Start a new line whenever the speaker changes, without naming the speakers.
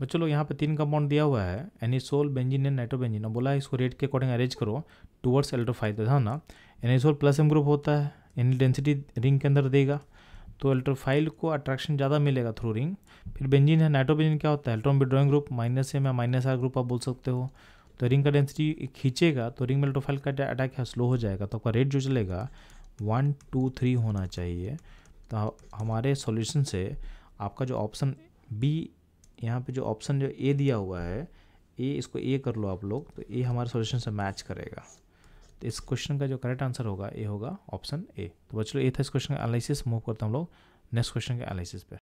बच्चों लोग यहाँ पे तीन कंपाउंड दिया हुआ है एनिसोल बेंजिन एंड नाइट्रोबेंजिन और बोला है इसको रेट के अकॉर्डिंग अरेंज करो टूवर्ड्स एल्ट्रोफाइल तो था ना एनिसोल प्लस एम ग्रुप होता है एनी डेंसिटी रिंग के अंदर देगा तो एल्ट्रोफाइल को अट्रैक्शन ज़्यादा मिलेगा थ्रू रिंग फिर बेंजिन है नाइट्रोबेंजिन क्या होता है electron withdrawing group minus M या माइनस आर ग्रुप आप बोल सकते हो तो रिंग का डेंसिटी खींचेगा तो रिंग में एल्ट्रोफाइल का अटैक है स्लो हो जाएगा तो आपका रेट जो चलेगा वन टू थ्री होना चाहिए तो हमारे सोल्यूशन से आपका जो ऑप्शन बी यहाँ पे जो ऑप्शन जो ए दिया हुआ है ए इसको ए कर लो आप लोग तो ए हमारे सोल्यूशन से मैच करेगा तो इस क्वेश्चन का जो करेक्ट आंसर होगा ए होगा ऑप्शन ए तो बच्चों ये था इस क्वेश्चन का एनालिसिस मूव करते हम लोग नेक्स्ट क्वेश्चन के एनालिसिस पे